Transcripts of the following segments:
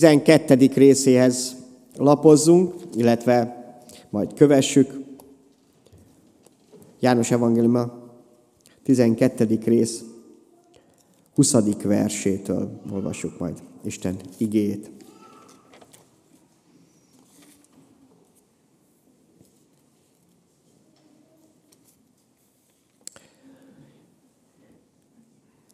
12. részéhez lapozzunk, illetve majd kövessük. János Evangéliuma 12. rész 20. versétől olvassuk majd Isten igéjét.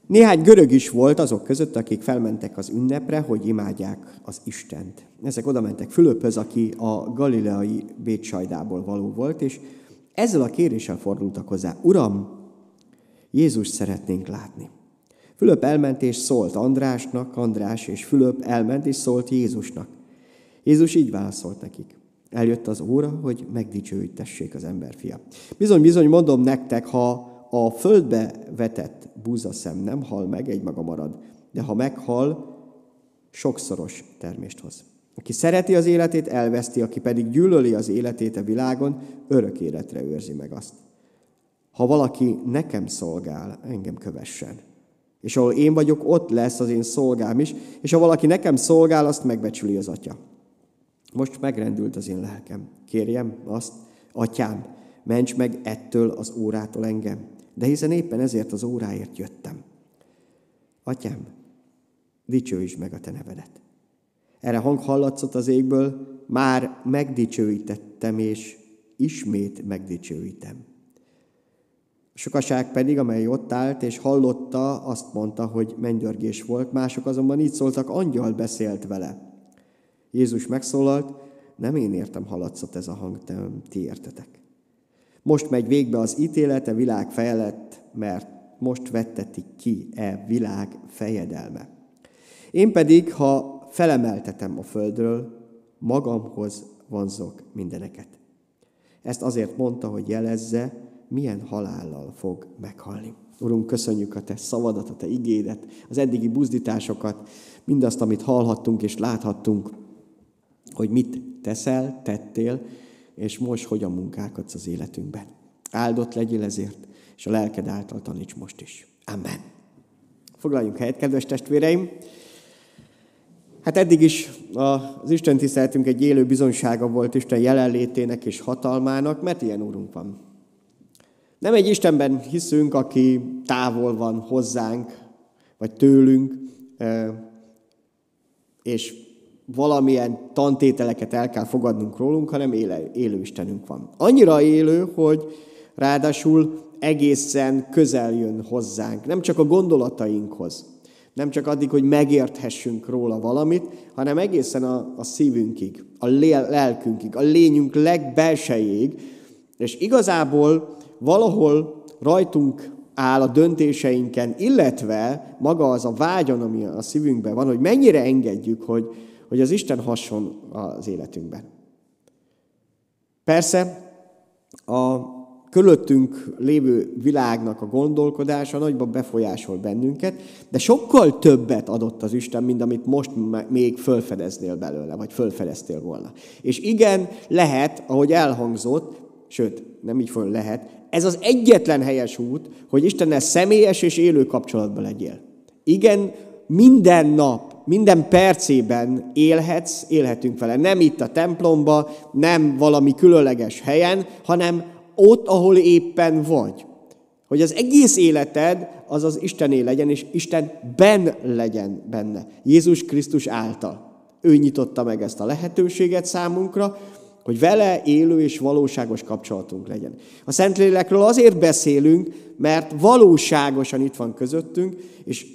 Néhány görög is volt azok között, akik felmentek az ünnepre, hogy imádják az Istent. Ezek oda mentek Fülöphöz, aki a galileai Bécsajdából való volt, és ezzel a kéréssel fordultak hozzá. Uram, Jézus szeretnénk látni. Fülöp elment és szólt Andrásnak, András és Fülöp elment és szólt Jézusnak. Jézus így válaszolt nekik. Eljött az óra, hogy megdicsőítessék az emberfia. Bizony, bizony, mondom nektek, ha a földbe vetett búzaszem nem hal meg, egy maga marad, de ha meghal, sokszoros termést hoz. Aki szereti az életét, elveszti, aki pedig gyűlöli az életét a világon, örök életre őrzi meg azt. Ha valaki nekem szolgál, engem kövessen. És ahol én vagyok, ott lesz az én szolgám is, és ha valaki nekem szolgál, azt megbecsüli az atya. Most megrendült az én lelkem. Kérjem azt, atyám, ments meg ettől az órától engem, de hiszen éppen ezért az óráért jöttem. Atyám, dicsőítsd meg a te nevedet. Erre hang hallatszott az égből, már megdicsőítettem, és ismét megdicsőítem. A sokaság pedig, amely ott állt és hallotta, azt mondta, hogy mennydörgés volt, mások azonban így szóltak, angyal beszélt vele. Jézus megszólalt, nem én értem hallatszott ez a hang, te, ti értetek. Most megy végbe az ítélet a világ fejelett, mert most vettetik ki e világ fejedelme. Én pedig, ha felemeltetem a földről, magamhoz vonzok mindeneket. Ezt azért mondta, hogy jelezze, milyen halállal fog meghalni. Urunk, köszönjük a Te szavadat, a Te igédet, az eddigi buzdításokat, mindazt, amit hallhattunk és láthattunk, hogy mit teszel, tettél, és most hogyan munkálkodsz az életünkben. Áldott legyél ezért, és a lelked által taníts most is. Amen. Foglaljunk helyet, kedves testvéreim! Hát eddig is az Isten tiszteltünk egy élő bizonsága volt Isten jelenlétének és hatalmának, mert ilyen úrunk van. Nem egy Istenben hiszünk, aki távol van hozzánk, vagy tőlünk, eh, és valamilyen tantételeket el kell fogadnunk rólunk, hanem éle, élő Istenünk van. Annyira élő, hogy ráadásul egészen közel jön hozzánk, nem csak a gondolatainkhoz, nem csak addig, hogy megérthessünk róla valamit, hanem egészen a, a szívünkig, a lelkünkig, a lényünk legbelsejéig, és igazából valahol rajtunk áll a döntéseinken, illetve maga az a vágyon, ami a szívünkben van, hogy mennyire engedjük, hogy, hogy az Isten hason az életünkben. Persze a körülöttünk lévő világnak a gondolkodása nagyban befolyásol bennünket, de sokkal többet adott az Isten, mint amit most még fölfedeznél belőle, vagy fölfedeztél volna. És igen, lehet, ahogy elhangzott, sőt, nem így fog lehet, ez az egyetlen helyes út, hogy Istennel személyes és élő kapcsolatban legyél. Igen, minden nap minden percében élhetsz, élhetünk vele. Nem itt a templomba, nem valami különleges helyen, hanem ott, ahol éppen vagy. Hogy az egész életed az az Istené legyen, és Isten ben legyen benne. Jézus Krisztus által. Ő nyitotta meg ezt a lehetőséget számunkra, hogy vele élő és valóságos kapcsolatunk legyen. A Szentlélekről azért beszélünk, mert valóságosan itt van közöttünk, és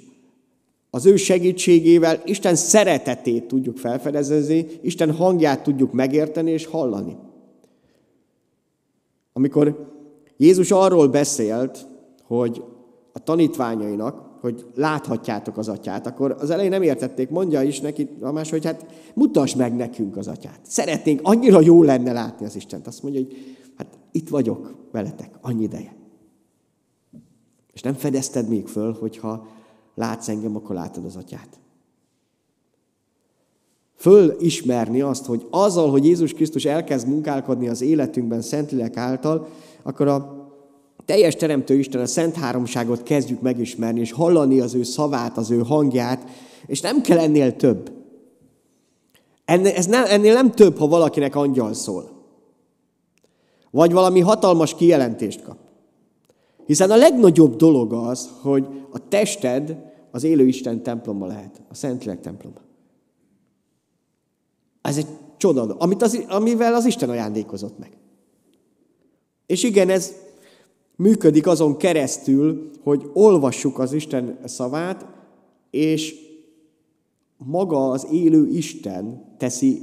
az ő segítségével Isten szeretetét tudjuk felfedezni, Isten hangját tudjuk megérteni és hallani. Amikor Jézus arról beszélt, hogy a tanítványainak, hogy láthatjátok az atyát, akkor az elején nem értették, mondja is neki a más, hogy hát mutasd meg nekünk az atyát. Szeretnénk, annyira jó lenne látni az Istent. Azt mondja, hogy hát itt vagyok veletek, annyi ideje. És nem fedezted még föl, hogyha látsz engem, akkor látod az atyát. Fölismerni azt, hogy azzal, hogy Jézus Krisztus elkezd munkálkodni az életünkben Szentlélek által, akkor a teljes Teremtő Isten, a Szent Háromságot kezdjük megismerni, és hallani az ő szavát, az ő hangját, és nem kell ennél több. Ennél, ez nem, ennél nem több, ha valakinek angyal szól. Vagy valami hatalmas kijelentést kap. Hiszen a legnagyobb dolog az, hogy a tested az élő Isten temploma lehet, a Szentlélek temploma. Ez egy csoda, amit az, amivel az Isten ajándékozott meg. És igen, ez működik azon keresztül, hogy olvassuk az Isten szavát, és maga az élő Isten teszi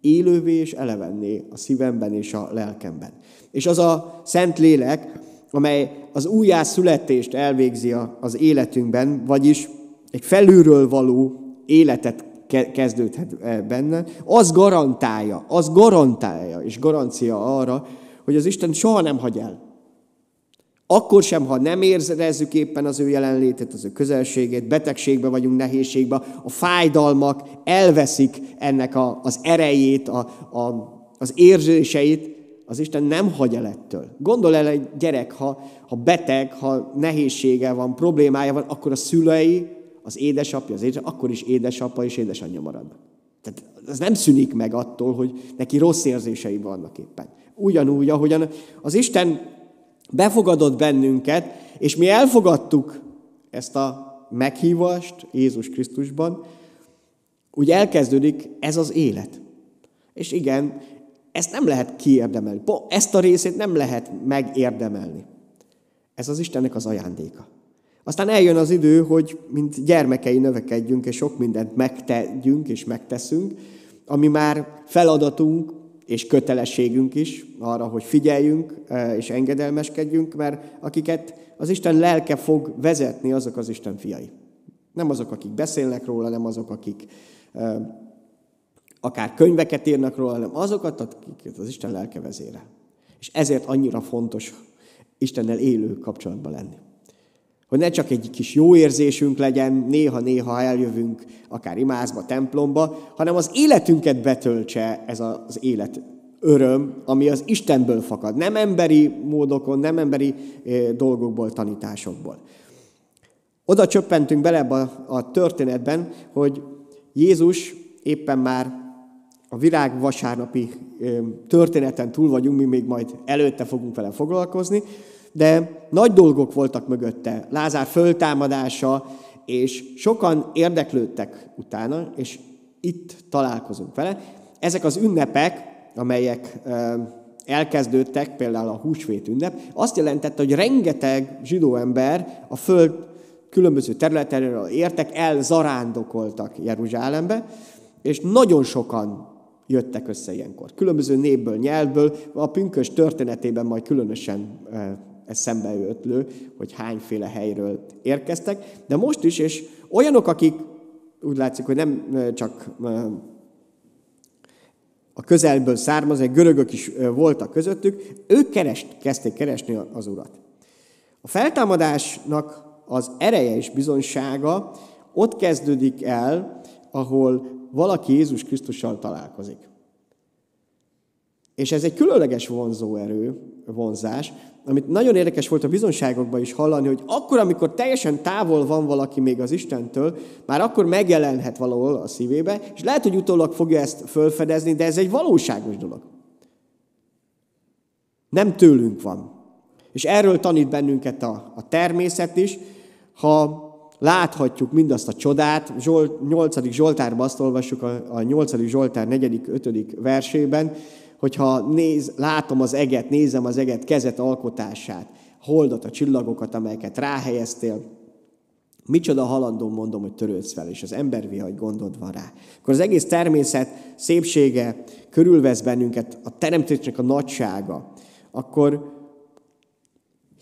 élővé és elevenné a szívemben és a lelkemben. És az a szent lélek, amely az újjászületést elvégzi az életünkben, vagyis egy felülről való életet kezdődhet e, benne, az garantálja, az garantálja és garancia arra, hogy az Isten soha nem hagy el. Akkor sem, ha nem érezzük éppen az ő jelenlétét, az ő közelségét, betegségbe vagyunk, nehézségbe, a fájdalmak elveszik ennek a, az erejét, a, a, az érzéseit, az Isten nem hagy el ettől. Gondol el egy gyerek, ha, ha beteg, ha nehézsége van, problémája van, akkor a szülei, az édesapja, az édesapja, akkor is édesapa és édesanyja marad. Tehát ez nem szűnik meg attól, hogy neki rossz érzései vannak éppen. Ugyanúgy, ahogyan az Isten befogadott bennünket, és mi elfogadtuk ezt a meghívást Jézus Krisztusban, úgy elkezdődik ez az élet. És igen, ezt nem lehet kiérdemelni. Ezt a részét nem lehet megérdemelni. Ez az Istennek az ajándéka. Aztán eljön az idő, hogy mint gyermekei növekedjünk, és sok mindent megtegyünk és megteszünk, ami már feladatunk és kötelességünk is arra, hogy figyeljünk e, és engedelmeskedjünk, mert akiket az Isten lelke fog vezetni, azok az Isten fiai. Nem azok, akik beszélnek róla, nem azok, akik e, akár könyveket írnak róla, hanem azokat, akiket az Isten lelke vezére. És ezért annyira fontos Istennel élő kapcsolatban lenni. Hogy ne csak egy kis jó érzésünk legyen, néha-néha eljövünk akár imázba, templomba, hanem az életünket betöltse ez az élet öröm, ami az Istenből fakad. Nem emberi módokon, nem emberi eh, dolgokból, tanításokból. Oda csöppentünk bele a történetben, hogy Jézus éppen már a virág vasárnapi történeten túl vagyunk, mi még majd előtte fogunk vele foglalkozni, de nagy dolgok voltak mögötte. Lázár föltámadása, és sokan érdeklődtek utána, és itt találkozunk vele. Ezek az ünnepek, amelyek elkezdődtek, például a húsvét ünnep, azt jelentette, hogy rengeteg zsidó ember a föld különböző területeiről értek, elzarándokoltak Jeruzsálembe, és nagyon sokan jöttek össze ilyenkor. Különböző népből, nyelvből, a pünkös történetében majd különösen e, ez szembeötlő, hogy hányféle helyről érkeztek. De most is, és olyanok, akik úgy látszik, hogy nem e, csak e, a közelből származó, görögök is voltak közöttük, ők kerest, kezdték keresni az urat. A feltámadásnak az ereje és bizonysága ott kezdődik el, ahol valaki Jézus Krisztussal találkozik. És ez egy különleges vonzóerő, vonzás, amit nagyon érdekes volt a bizonságokban is hallani, hogy akkor, amikor teljesen távol van valaki még az Istentől, már akkor megjelenhet valahol a szívébe, és lehet, hogy utólag fogja ezt fölfedezni, de ez egy valóságos dolog. Nem tőlünk van. És erről tanít bennünket a, a természet is. Ha láthatjuk mindazt a csodát. Zsolt, 8. Zsoltárban azt olvassuk a, a 8. Zsoltár 4. 5. versében, hogyha néz, látom az eget, nézem az eget kezet alkotását, holdat, a csillagokat, amelyeket ráhelyeztél, Micsoda halandó mondom, hogy törődsz fel, és az ember hogy gondod van rá. Akkor az egész természet szépsége körülvesz bennünket, a teremtésnek a nagysága, akkor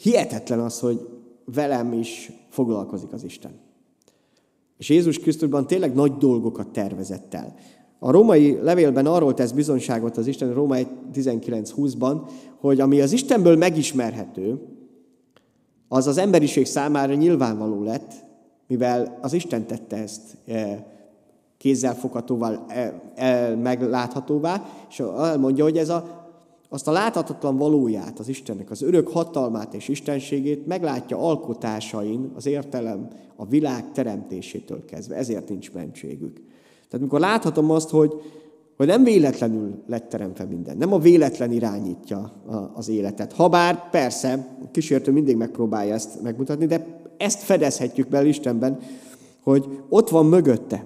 hihetetlen az, hogy velem is foglalkozik az Isten. És Jézus Krisztusban tényleg nagy dolgokat tervezett el. A római levélben arról tesz bizonságot az Isten, Róma 19.20-ban, hogy ami az Istenből megismerhető, az az emberiség számára nyilvánvaló lett, mivel az Isten tette ezt e, kézzelfoghatóval, e, e, megláthatóvá, és elmondja, hogy ez a, azt a láthatatlan valóját, az Istennek, az örök hatalmát és istenségét meglátja alkotásain az értelem a világ teremtésétől kezdve. Ezért nincs mentségük. Tehát amikor láthatom azt, hogy, hogy nem véletlenül lett teremtve minden, nem a véletlen irányítja a, az életet. Habár persze, a kísértő mindig megpróbálja ezt megmutatni, de ezt fedezhetjük be Istenben, hogy ott van mögötte.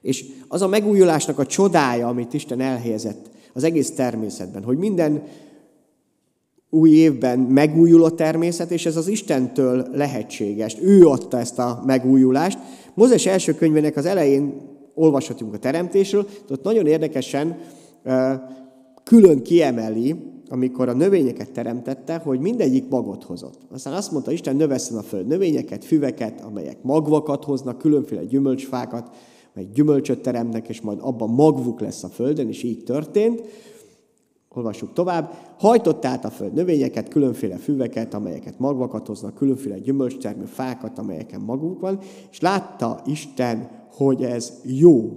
És az a megújulásnak a csodája, amit Isten elhelyezett az egész természetben, hogy minden új évben megújul a természet, és ez az Istentől lehetséges. Ő adta ezt a megújulást. Mózes első könyvének az elején olvashatunk a teremtésről, de ott nagyon érdekesen külön kiemeli, amikor a növényeket teremtette, hogy mindegyik magot hozott. Aztán azt mondta, Isten növesszen a föld növényeket, füveket, amelyek magvakat hoznak, különféle gyümölcsfákat, egy gyümölcsöt teremnek, és majd abban magvuk lesz a földön, és így történt. Olvassuk tovább. Hajtott át a föld növényeket, különféle füveket, amelyeket magvakat hoznak, különféle gyümölcstermű fákat, amelyeken maguk van, és látta Isten, hogy ez jó.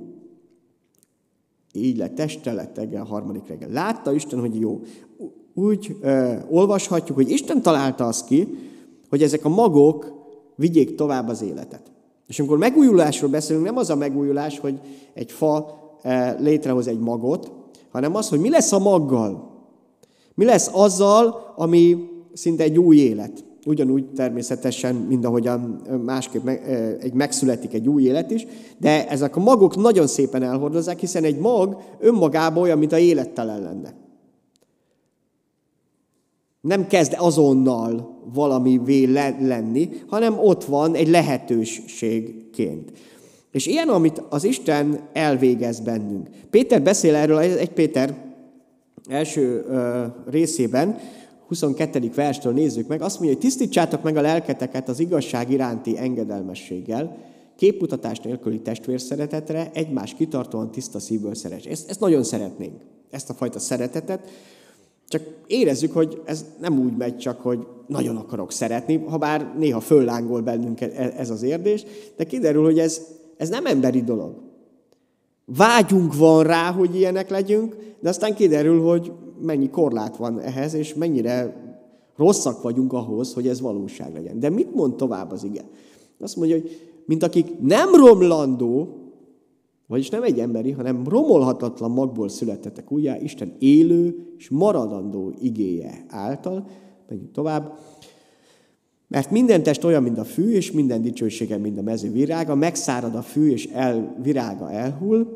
Így lett este, lett reggel, harmadik reggel. Látta Isten, hogy jó. Úgy ö, olvashatjuk, hogy Isten találta azt ki, hogy ezek a magok vigyék tovább az életet. És amikor megújulásról beszélünk, nem az a megújulás, hogy egy fa eh, létrehoz egy magot, hanem az, hogy mi lesz a maggal. Mi lesz azzal, ami szinte egy új élet. Ugyanúgy természetesen, mint ahogyan eh, másképp eh, egy megszületik egy új élet is, de ezek a magok nagyon szépen elhordozzák, hiszen egy mag önmagában olyan, mint a élettelen lenne nem kezd azonnal valami lenni, hanem ott van egy lehetőségként. És ilyen, amit az Isten elvégez bennünk. Péter beszél erről egy Péter első részében, 22. verstől nézzük meg, azt mondja, hogy tisztítsátok meg a lelketeket az igazság iránti engedelmességgel, képutatás nélküli testvérszeretetre, egymás kitartóan tiszta szívből szeres. Ezt, ezt nagyon szeretnénk, ezt a fajta szeretetet, csak érezzük, hogy ez nem úgy megy csak, hogy nagyon akarok szeretni, ha bár néha föllángol bennünket e-, ez az érdés, de kiderül, hogy ez, ez nem emberi dolog. Vágyunk van rá, hogy ilyenek legyünk, de aztán kiderül, hogy mennyi korlát van ehhez, és mennyire rosszak vagyunk ahhoz, hogy ez valóság legyen. De mit mond tovább az ige? Azt mondja, hogy mint akik nem romlandó, vagyis nem egy emberi, hanem romolhatatlan magból születtetek újjá, Isten élő és maradandó igéje által. Menjünk tovább. Mert minden test olyan, mint a fű, és minden dicsősége, mint a mező virága, megszárad a fű, és el, virága elhull,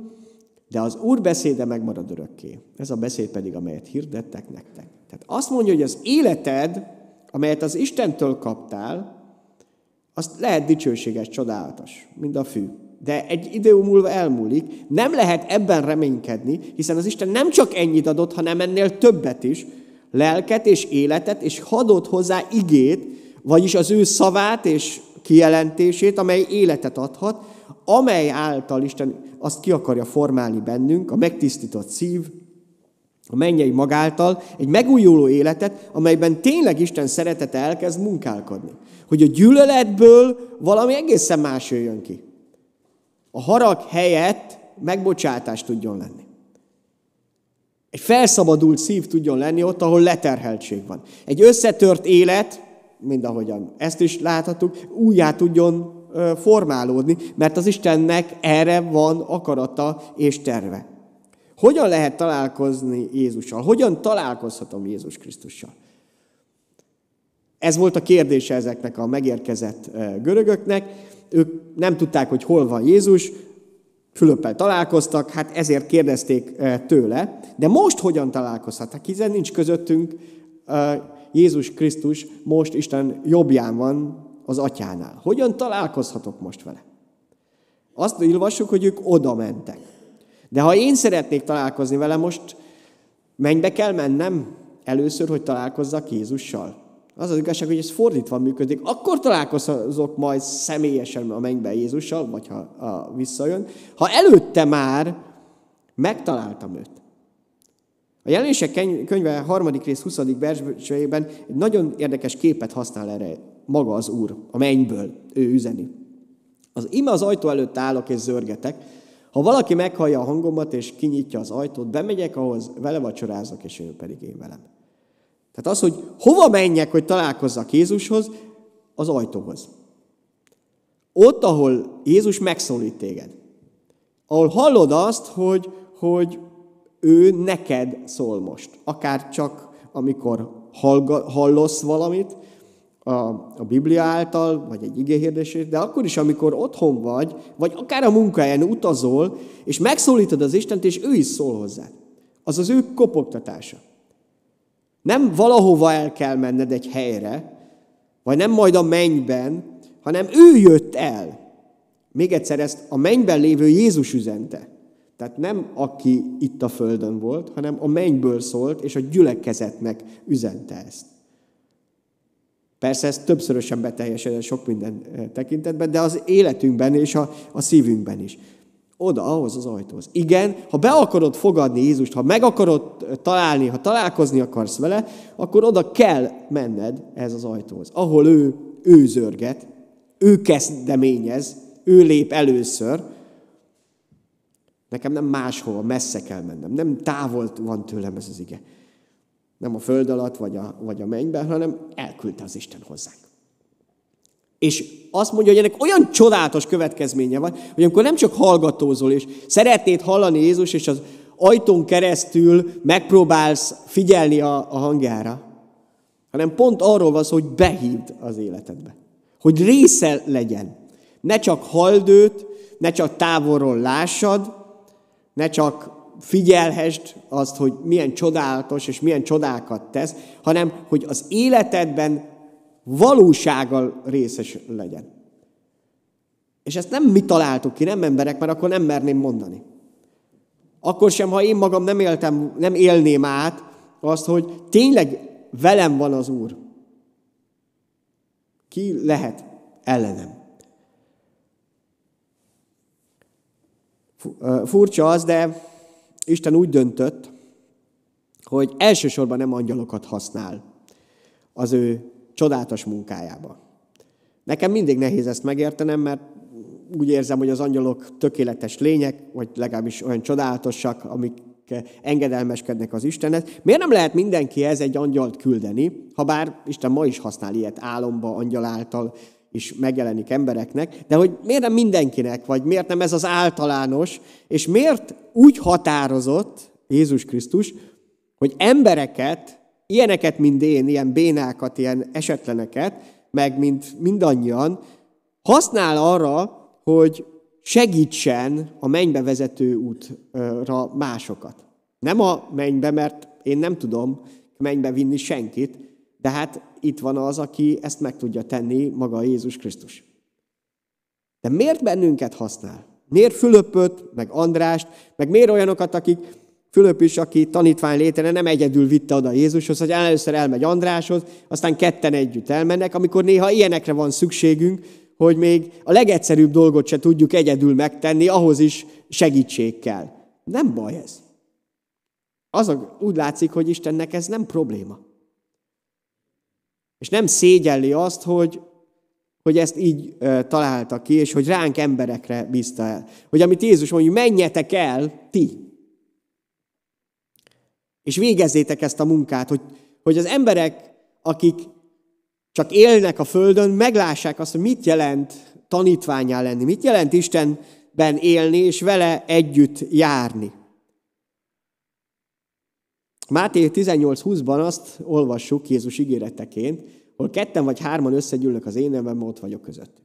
de az Úr beszéde megmarad örökké. Ez a beszéd pedig, amelyet hirdettek nektek. Tehát azt mondja, hogy az életed, amelyet az Istentől kaptál, azt lehet dicsőséges, csodálatos, mint a fű de egy idő múlva elmúlik. Nem lehet ebben reménykedni, hiszen az Isten nem csak ennyit adott, hanem ennél többet is, lelket és életet, és hadott hozzá igét, vagyis az ő szavát és kijelentését, amely életet adhat, amely által Isten azt ki akarja formálni bennünk, a megtisztított szív, a mennyei magáltal egy megújuló életet, amelyben tényleg Isten szeretete elkezd munkálkodni. Hogy a gyűlöletből valami egészen más jöjjön ki a harag helyett megbocsátás tudjon lenni. Egy felszabadult szív tudjon lenni ott, ahol leterheltség van. Egy összetört élet, mindahogyan ezt is láthatjuk, újjá tudjon formálódni, mert az Istennek erre van akarata és terve. Hogyan lehet találkozni Jézussal? Hogyan találkozhatom Jézus Krisztussal? Ez volt a kérdése ezeknek a megérkezett görögöknek, ők nem tudták, hogy hol van Jézus, Fülöppel találkoztak, hát ezért kérdezték eh, tőle, de most hogyan találkozhatnak, hát hiszen nincs közöttünk eh, Jézus Krisztus, most Isten jobbján van az atyánál. Hogyan találkozhatok most vele? Azt olvassuk, hogy ők oda mentek. De ha én szeretnék találkozni vele most, mennybe kell mennem először, hogy találkozzak Jézussal? Az az igazság, hogy ez fordítva működik. Akkor találkozok majd személyesen a mennyben Jézussal, vagy ha, a, visszajön, ha előtte már megtaláltam őt. A jelenések könyve harmadik rész 20. versében egy nagyon érdekes képet használ erre maga az Úr, a mennyből, ő üzeni. Az ima az ajtó előtt állok és zörgetek. Ha valaki meghallja a hangomat és kinyitja az ajtót, bemegyek ahhoz, vele vacsorázok, és ő pedig én velem. Tehát az, hogy hova menjek, hogy találkozzak Jézushoz, az ajtóhoz. Ott, ahol Jézus megszólít téged. Ahol hallod azt, hogy, hogy ő neked szól most. Akár csak amikor hallasz valamit a, a Biblia által, vagy egy igéhirdését, de akkor is, amikor otthon vagy, vagy akár a munkahelyen utazol, és megszólítod az Istent, és ő is szól hozzá. Az az ő kopogtatása. Nem valahova el kell menned egy helyre, vagy nem majd a mennyben, hanem ő jött el. Még egyszer ezt a mennyben lévő Jézus üzente. Tehát nem aki itt a földön volt, hanem a mennyből szólt, és a gyülekezetnek üzente ezt. Persze ez többszörösen beteljesedett sok minden eh, tekintetben, de az életünkben és a, a szívünkben is. Oda, ahhoz az ajtóhoz. Igen, ha be akarod fogadni Jézust, ha meg akarod találni, ha találkozni akarsz vele, akkor oda kell menned ez az ajtóhoz. Ahol ő, ő zörget, ő kezdeményez, ő lép először. Nekem nem máshova, messze kell mennem. Nem távol van tőlem ez az ige. Nem a föld alatt, vagy a, vagy a mennyben, hanem elküldte az Isten hozzánk. És azt mondja, hogy ennek olyan csodálatos következménye van, hogy amikor nem csak hallgatózol, és szeretnéd hallani Jézus, és az ajtón keresztül megpróbálsz figyelni a, a hangjára, hanem pont arról van szó, hogy behívd az életedbe. Hogy része legyen. Ne csak hald őt, ne csak távolról lássad, ne csak figyelhessd azt, hogy milyen csodálatos és milyen csodákat tesz, hanem hogy az életedben valósággal részes legyen. És ezt nem mi találtuk ki, nem emberek, mert akkor nem merném mondani. Akkor sem, ha én magam nem éltem, nem élném át azt, hogy tényleg velem van az Úr. Ki lehet ellenem? Furcsa az, de Isten úgy döntött, hogy elsősorban nem angyalokat használ az ő csodálatos munkájába. Nekem mindig nehéz ezt megértenem, mert úgy érzem, hogy az angyalok tökéletes lények, vagy legalábbis olyan csodálatosak, amik engedelmeskednek az Istenet. Miért nem lehet mindenkihez egy angyalt küldeni, ha bár Isten ma is használ ilyet álomba, angyal által is megjelenik embereknek, de hogy miért nem mindenkinek, vagy miért nem ez az általános, és miért úgy határozott Jézus Krisztus, hogy embereket ilyeneket, mint én, ilyen bénákat, ilyen esetleneket, meg mint mindannyian, használ arra, hogy segítsen a mennybe vezető útra másokat. Nem a mennybe, mert én nem tudom mennybe vinni senkit, de hát itt van az, aki ezt meg tudja tenni, maga Jézus Krisztus. De miért bennünket használ? Miért Fülöpöt, meg Andrást, meg miért olyanokat, akik Fülöp is, aki tanítvány létre nem egyedül vitte oda Jézushoz, hogy először elmegy Andráshoz, aztán ketten együtt elmennek, amikor néha ilyenekre van szükségünk, hogy még a legegyszerűbb dolgot se tudjuk egyedül megtenni, ahhoz is segítség kell. Nem baj ez. Az a, úgy látszik, hogy Istennek ez nem probléma. És nem szégyelli azt, hogy, hogy ezt így e, találta ki, és hogy ránk emberekre bízta el. Hogy amit Jézus mondja, menjetek el ti, és végezzétek ezt a munkát, hogy, hogy az emberek, akik csak élnek a Földön, meglássák azt, hogy mit jelent tanítványá lenni, mit jelent Istenben élni és vele együtt járni. Máté 18.20-ban azt olvassuk Jézus ígéreteként, hol ketten vagy hárman összegyűlnek az én nevem, ott vagyok között.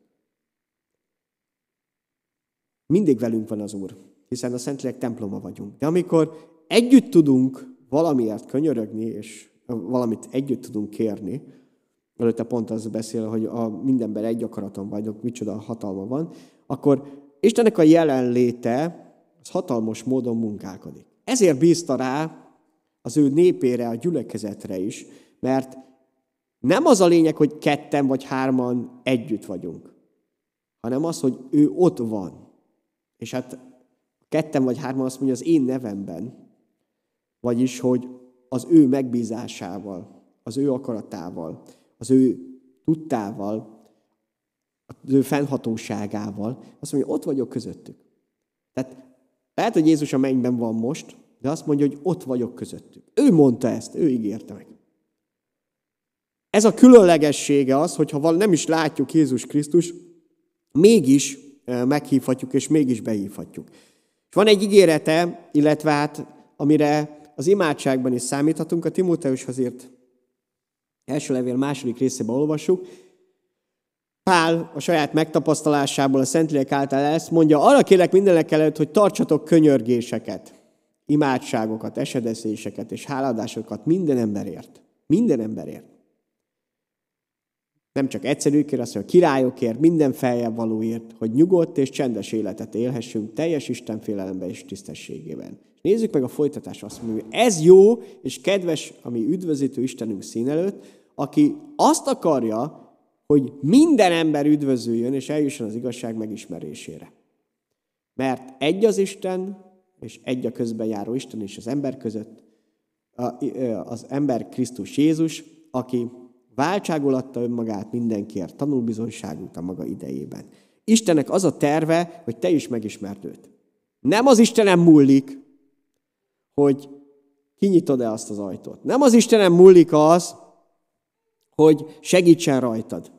Mindig velünk van az Úr, hiszen a Szentlélek temploma vagyunk. De amikor együtt tudunk valamiért könyörögni, és valamit együtt tudunk kérni, előtte pont az beszél, hogy a mindenben egy akaraton vagyok, micsoda hatalma van, akkor Istennek a jelenléte az hatalmas módon munkálkodik. Ezért bízta rá az ő népére, a gyülekezetre is, mert nem az a lényeg, hogy ketten vagy hárman együtt vagyunk, hanem az, hogy ő ott van. És hát ketten vagy hárman azt mondja az én nevemben, vagyis, hogy az ő megbízásával, az ő akaratával, az ő tudtával, az ő fennhatóságával, azt mondja, ott vagyok közöttük. Tehát lehet, hogy Jézus a mennyben van most, de azt mondja, hogy ott vagyok közöttük. Ő mondta ezt, ő ígérte meg. Ez a különlegessége az, hogyha val nem is látjuk Jézus Krisztus, mégis eh, meghívhatjuk és mégis behívhatjuk. És van egy ígérete, illetve hát, amire az imádságban is számíthatunk. A Timóteushoz írt első levél második részében olvassuk. Pál a saját megtapasztalásából a Szentlélek által ezt mondja, arra kérek mindenek előtt, hogy tartsatok könyörgéseket, imádságokat, esedeszéseket és háladásokat minden emberért. Minden emberért. Nem csak egyszerűkért, azt mondja, a királyokért, minden feljebb valóért, hogy nyugodt és csendes életet élhessünk teljes istenfélelembe és tisztességében. Nézzük meg a folytatás azt mondja, ez jó és kedves, ami üdvözítő Istenünk szín előtt, aki azt akarja, hogy minden ember üdvözüljön és eljusson az igazság megismerésére. Mert egy az Isten, és egy a közben járó Isten és az ember között, az ember Krisztus Jézus, aki váltságul adta önmagát mindenkiért, tanulbizonyságút a maga idejében. Istennek az a terve, hogy te is megismerd őt. Nem az Istenem múlik, hogy kinyitod-e azt az ajtót. Nem az Istenem múlik az, hogy segítsen rajtad.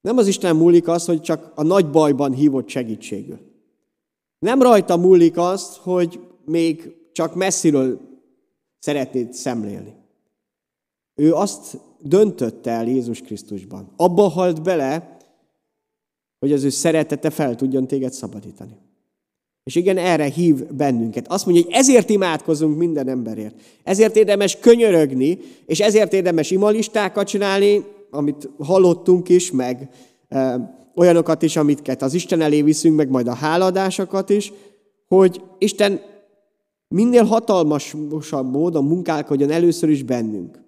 Nem az Isten múlik az, hogy csak a nagy bajban hívott segítségül. Nem rajta múlik az, hogy még csak messziről szeretnéd szemlélni. Ő azt döntötte el Jézus Krisztusban. Abba halt bele, hogy az ő szeretete fel tudjon téged szabadítani. És igen, erre hív bennünket. Azt mondja, hogy ezért imádkozunk minden emberért. Ezért érdemes könyörögni, és ezért érdemes imalistákat csinálni, amit hallottunk is, meg e, olyanokat is, amiket az Isten elé viszünk, meg majd a háladásokat is, hogy Isten minél hatalmasabb módon munkálkodjon először is bennünk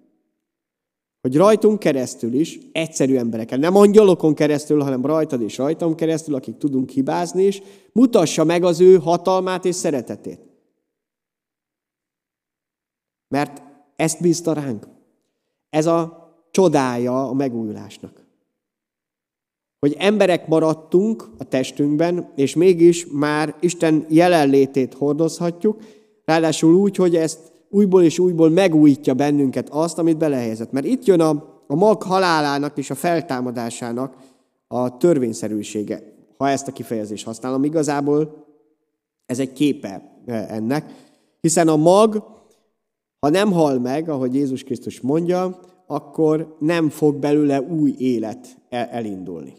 hogy rajtunk keresztül is, egyszerű embereken, nem angyalokon keresztül, hanem rajtad és rajtam keresztül, akik tudunk hibázni is, mutassa meg az ő hatalmát és szeretetét. Mert ezt bízta ránk. Ez a csodája a megújulásnak. Hogy emberek maradtunk a testünkben, és mégis már Isten jelenlétét hordozhatjuk, ráadásul úgy, hogy ezt újból és újból megújítja bennünket azt, amit belehelyezett. Mert itt jön a, a mag halálának és a feltámadásának a törvényszerűsége, ha ezt a kifejezést használom. Igazából ez egy képe e, ennek, hiszen a mag, ha nem hal meg, ahogy Jézus Krisztus mondja, akkor nem fog belőle új élet e, elindulni.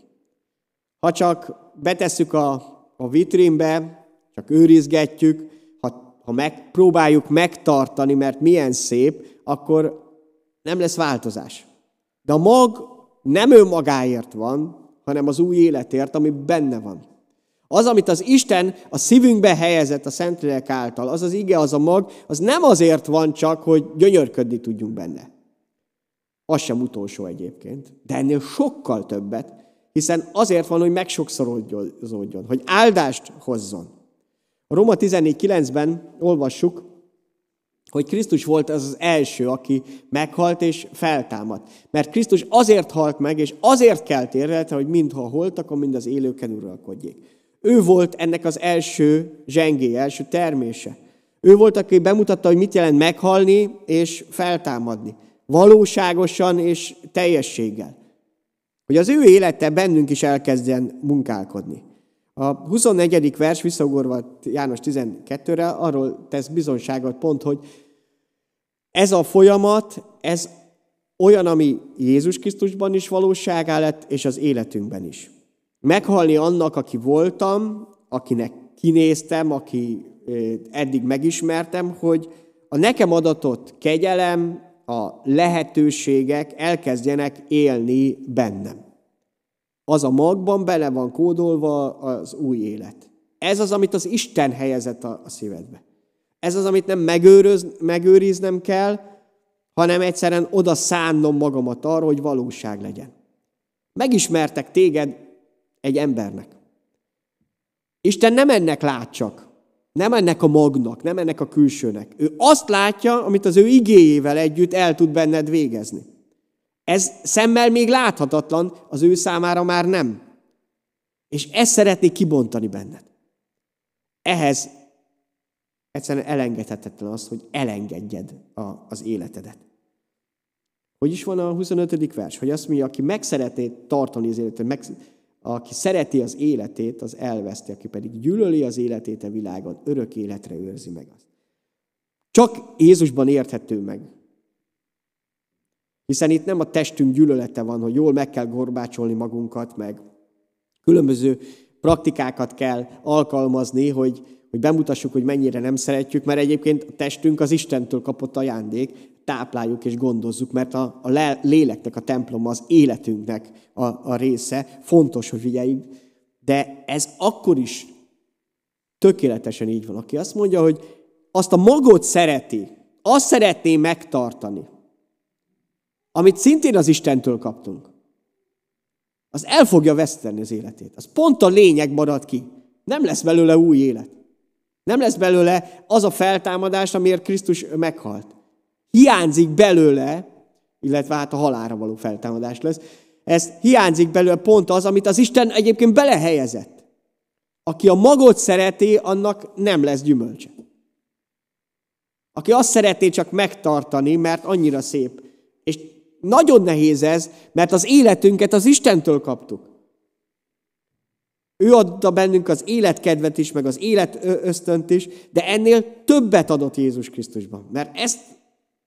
Ha csak betesszük a, a vitrínbe, csak őrizgetjük, ha megpróbáljuk megtartani, mert milyen szép, akkor nem lesz változás. De a mag nem önmagáért van, hanem az új életért, ami benne van. Az, amit az Isten a szívünkbe helyezett a Szentlélek által, az az ige, az a mag, az nem azért van csak, hogy gyönyörködni tudjunk benne. Az sem utolsó egyébként, de ennél sokkal többet, hiszen azért van, hogy megsokszorodjon, hogy áldást hozzon. A Roma 14.9-ben olvassuk, hogy Krisztus volt az az első, aki meghalt és feltámadt. Mert Krisztus azért halt meg, és azért kelt érletre, hogy mindha holtak, mind az élőken uralkodjék. Ő volt ennek az első zsengé, első termése. Ő volt, aki bemutatta, hogy mit jelent meghalni és feltámadni. Valóságosan és teljességgel. Hogy az ő élete bennünk is elkezdjen munkálkodni. A 24. vers visszagorva János 12-re arról tesz bizonságot pont, hogy ez a folyamat, ez olyan, ami Jézus Krisztusban is valóságá lett, és az életünkben is. Meghalni annak, aki voltam, akinek kinéztem, aki eddig megismertem, hogy a nekem adatott kegyelem, a lehetőségek elkezdjenek élni bennem az a magban bele van kódolva az új élet. Ez az, amit az Isten helyezett a, szívedbe. Ez az, amit nem megőröz, megőriznem kell, hanem egyszerűen oda szánnom magamat arra, hogy valóság legyen. Megismertek téged egy embernek. Isten nem ennek lát csak, nem ennek a magnak, nem ennek a külsőnek. Ő azt látja, amit az ő igéjével együtt el tud benned végezni. Ez szemmel még láthatatlan, az ő számára már nem. És ezt szeretnék kibontani benned. Ehhez egyszerűen elengedhetetlen az, hogy elengedjed a, az életedet. Hogy is van a 25. vers? Hogy azt mondja, aki meg szeretné tartani az életet, meg, aki szereti az életét, az elveszti, aki pedig gyűlöli az életét a világon, örök életre őrzi meg azt. Csak Jézusban érthető meg hiszen itt nem a testünk gyűlölete van, hogy jól meg kell gorbácsolni magunkat, meg különböző praktikákat kell alkalmazni, hogy, hogy bemutassuk, hogy mennyire nem szeretjük, mert egyébként a testünk az Istentől kapott ajándék, tápláljuk és gondozzuk, mert a, a léleknek a temploma az életünknek a, a része, fontos, hogy figyeljük, de ez akkor is tökéletesen így van. Aki azt mondja, hogy azt a magot szereti, azt szeretné megtartani, amit szintén az Istentől kaptunk, az el fogja veszteni az életét. Az pont a lényeg marad ki. Nem lesz belőle új élet. Nem lesz belőle az a feltámadás, amiért Krisztus meghalt. Hiányzik belőle, illetve hát a halára való feltámadás lesz, ez hiányzik belőle pont az, amit az Isten egyébként belehelyezett. Aki a magot szereti, annak nem lesz gyümölcse. Aki azt szeretné csak megtartani, mert annyira szép, és nagyon nehéz ez, mert az életünket az Istentől kaptuk. Ő adta bennünk az életkedvet is, meg az élet ösztönt is, de ennél többet adott Jézus Krisztusban. Mert ezt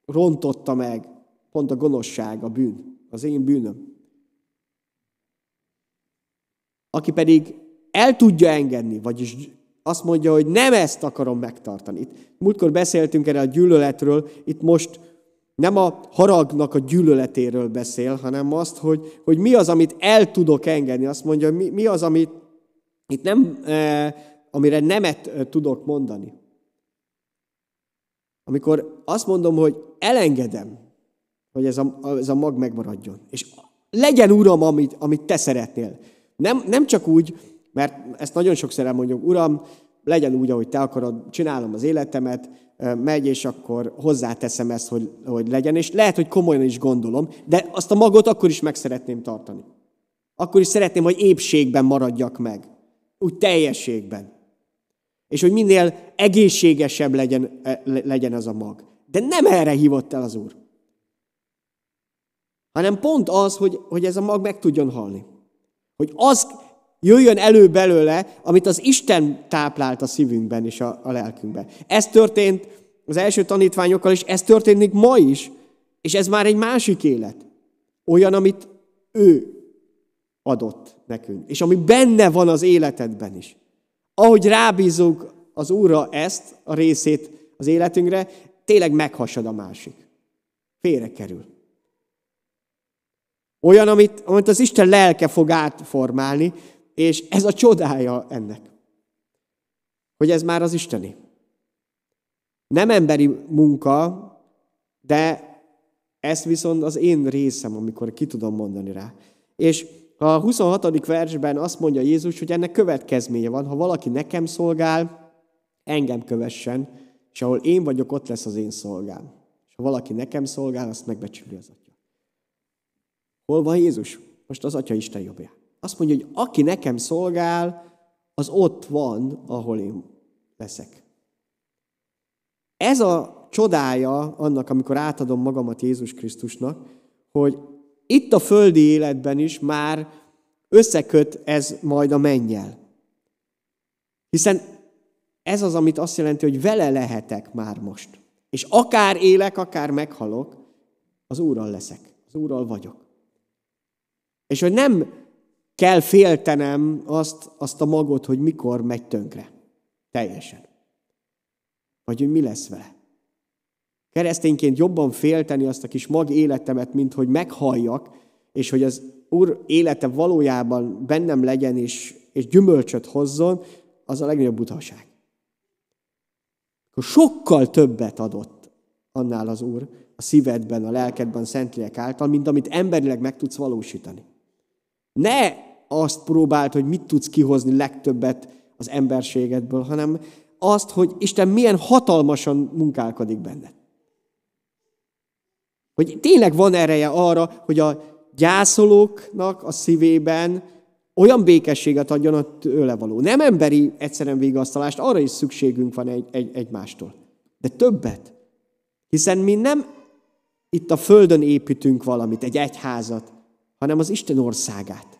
rontotta meg pont a gonoszság, a bűn, az én bűnöm. Aki pedig el tudja engedni, vagyis azt mondja, hogy nem ezt akarom megtartani. Itt múltkor beszéltünk erre a gyűlöletről, itt most nem a haragnak a gyűlöletéről beszél, hanem azt, hogy, hogy mi az, amit el tudok engedni. Azt mondja, mi, mi az, amit itt nem, eh, amire nemet e, tudok mondani. Amikor azt mondom, hogy elengedem, hogy ez a, ez a mag megmaradjon, és legyen Uram, amit, amit te szeretnél. Nem, nem csak úgy, mert ezt nagyon sokszor elmondjuk, Uram, legyen úgy, ahogy te akarod, csinálom az életemet, megy, és akkor hozzáteszem ezt, hogy, hogy legyen, és lehet, hogy komolyan is gondolom, de azt a magot akkor is meg szeretném tartani. Akkor is szeretném, hogy épségben maradjak meg. Úgy teljességben. És hogy minél egészségesebb legyen, legyen ez a mag. De nem erre hívott el az Úr. Hanem pont az, hogy, hogy ez a mag meg tudjon halni. Hogy az, Jöjjön elő belőle, amit az Isten táplált a szívünkben és a, a lelkünkben. Ez történt az első tanítványokkal, és ez történik ma is, és ez már egy másik élet. Olyan, amit ő adott nekünk, és ami benne van az életedben is. Ahogy rábízunk az Úrra ezt, a részét az életünkre, tényleg meghasad a másik. Félre kerül. Olyan, amit, amit az Isten lelke fog átformálni, és ez a csodája ennek, hogy ez már az Isteni. Nem emberi munka, de ezt viszont az én részem, amikor ki tudom mondani rá. És a 26. versben azt mondja Jézus, hogy ennek következménye van, ha valaki nekem szolgál, engem kövessen, és ahol én vagyok, ott lesz az én szolgám. És ha valaki nekem szolgál, azt megbecsüli az Atya. Hol van Jézus? Most az Atya Isten jobbján. Azt mondja, hogy aki nekem szolgál, az ott van, ahol én leszek. Ez a csodája annak, amikor átadom magamat Jézus Krisztusnak, hogy itt a földi életben is már összeköt ez majd a mennyel. Hiszen ez az, amit azt jelenti, hogy vele lehetek már most. És akár élek, akár meghalok, az Úrral leszek, az Úrral vagyok. És hogy nem kell féltenem azt, azt a magot, hogy mikor megy tönkre. Teljesen. Vagy hogy mi lesz vele. Keresztényként jobban félteni azt a kis mag életemet, mint hogy meghalljak, és hogy az Úr élete valójában bennem legyen, és, és gyümölcsöt hozzon, az a legnagyobb butaság. sokkal többet adott annál az Úr a szívedben, a lelkedben, a szentlélek által, mint amit emberileg meg tudsz valósítani. Ne azt próbált, hogy mit tudsz kihozni legtöbbet az emberségedből, hanem azt, hogy Isten milyen hatalmasan munkálkodik benned. Hogy tényleg van ereje arra, hogy a gyászolóknak a szívében olyan békességet adjon a tőle való. Nem emberi egyszerűen végigasztalást, arra is szükségünk van egy, egy, egymástól. De többet. Hiszen mi nem itt a földön építünk valamit, egy egyházat, hanem az Isten országát.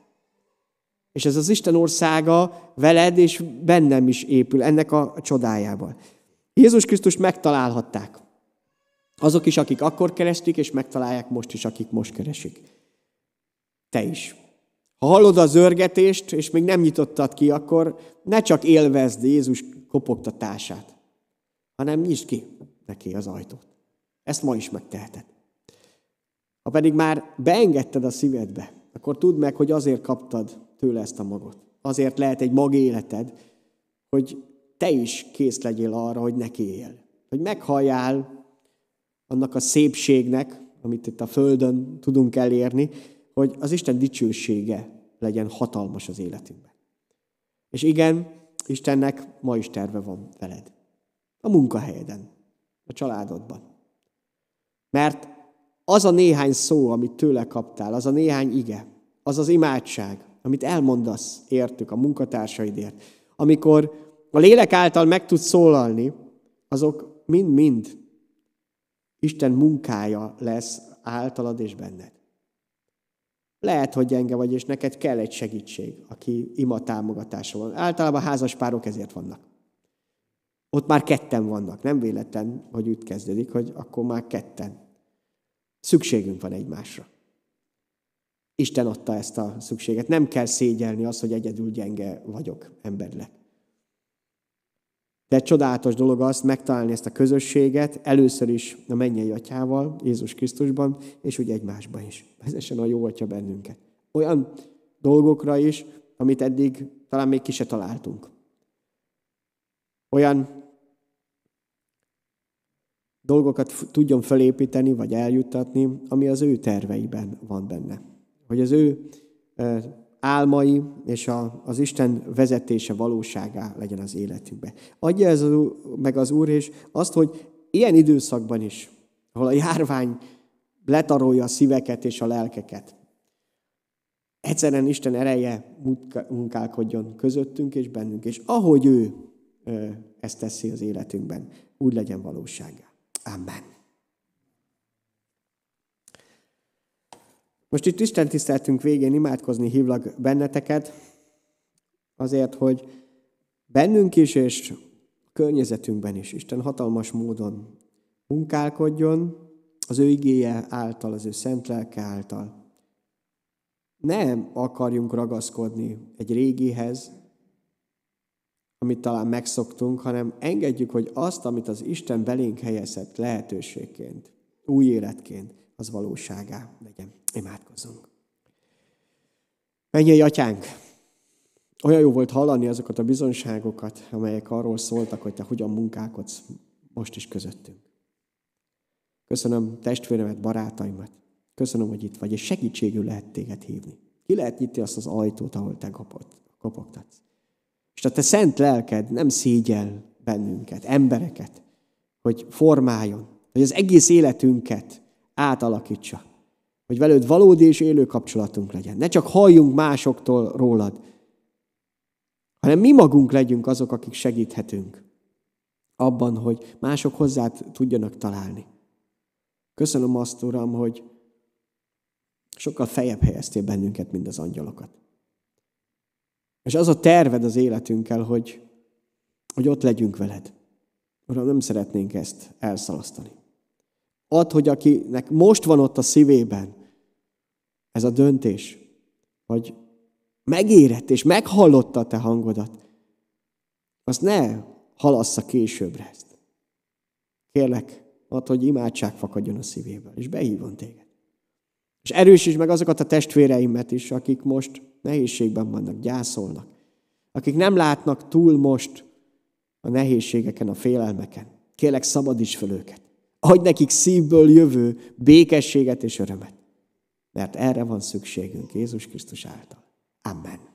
És ez az Isten országa veled és bennem is épül, ennek a csodájával. Jézus Krisztus megtalálhatták. Azok is, akik akkor keresték, és megtalálják most is, akik most keresik. Te is. Ha hallod az örgetést, és még nem nyitottad ki, akkor ne csak élvezd Jézus kopogtatását, hanem nyisd ki neki az ajtót. Ezt ma is megteheted. Ha pedig már beengedted a szívedbe, akkor tudd meg, hogy azért kaptad tőle ezt a magot. Azért lehet egy mag életed, hogy te is kész legyél arra, hogy neki él. Hogy meghalljál annak a szépségnek, amit itt a Földön tudunk elérni, hogy az Isten dicsősége legyen hatalmas az életünkben. És igen, Istennek ma is terve van veled. A munkahelyeden, a családodban. Mert az a néhány szó, amit tőle kaptál, az a néhány ige, az az imádság, amit elmondasz értük, a munkatársaidért. Amikor a lélek által meg tudsz szólalni, azok mind-mind Isten munkája lesz általad és benned. Lehet, hogy gyenge vagy, és neked kell egy segítség, aki ima támogatása van. Általában házaspárok ezért vannak. Ott már ketten vannak. Nem véletlen, hogy úgy kezdődik, hogy akkor már ketten. Szükségünk van egymásra. Isten adta ezt a szükséget. Nem kell szégyelni azt, hogy egyedül gyenge vagyok emberleg. De csodálatos dolog az megtalálni ezt a közösséget, először is a mennyei atyával, Jézus Krisztusban, és úgy egymásban is. Ez Vezessen a jó atya bennünket. Olyan dolgokra is, amit eddig talán még ki se találtunk. Olyan dolgokat tudjon felépíteni, vagy eljuttatni, ami az ő terveiben van benne hogy az ő álmai és az Isten vezetése valóságá legyen az életünkbe. Adja ez az, meg az Úr, és azt, hogy ilyen időszakban is, ahol a járvány letarolja a szíveket és a lelkeket, egyszerűen Isten ereje munkálkodjon közöttünk és bennünk, és ahogy ő ezt teszi az életünkben, úgy legyen valóságá. Amen. Most itt Isten tiszteltünk végén imádkozni hívlak benneteket, azért, hogy bennünk is és környezetünkben is Isten hatalmas módon munkálkodjon, az ő igéje által, az ő szent lelke által. Nem akarjunk ragaszkodni egy régihez, amit talán megszoktunk, hanem engedjük, hogy azt, amit az Isten belénk helyezett lehetőségként, új életként, az valóságá legyen. Imádkozzunk. Menjél, atyánk! Olyan jó volt hallani azokat a bizonságokat, amelyek arról szóltak, hogy te hogyan munkálkodsz most is közöttünk. Köszönöm testvéremet, barátaimat. Köszönöm, hogy itt vagy, és segítségül lehet téged hívni. Ki lehet nyitni azt az ajtót, ahol te kopogtatsz. És a te szent lelked nem szégyel bennünket, embereket, hogy formáljon, hogy az egész életünket átalakítsa. Hogy velőd valódi és élő kapcsolatunk legyen. Ne csak halljunk másoktól rólad, hanem mi magunk legyünk azok, akik segíthetünk abban, hogy mások hozzá tudjanak találni. Köszönöm azt, Uram, hogy sokkal fejebb helyeztél bennünket, mint az angyalokat. És az a terved az életünkkel, hogy, hogy ott legyünk veled. Uram, nem szeretnénk ezt elszalasztani. Ad, hogy akinek most van ott a szívében ez a döntés, hogy megérett és meghallotta a te hangodat, az ne halassza későbbre ezt. Kérlek, ad, hogy imádság fakadjon a szívéből, és behívom téged. És erősítsd meg azokat a testvéreimet is, akik most nehézségben vannak, gyászolnak, akik nem látnak túl most a nehézségeken, a félelmeken. Kérlek, szabadíts fel őket. Adj nekik szívből jövő békességet és örömet. Mert erre van szükségünk Jézus Krisztus által. Amen.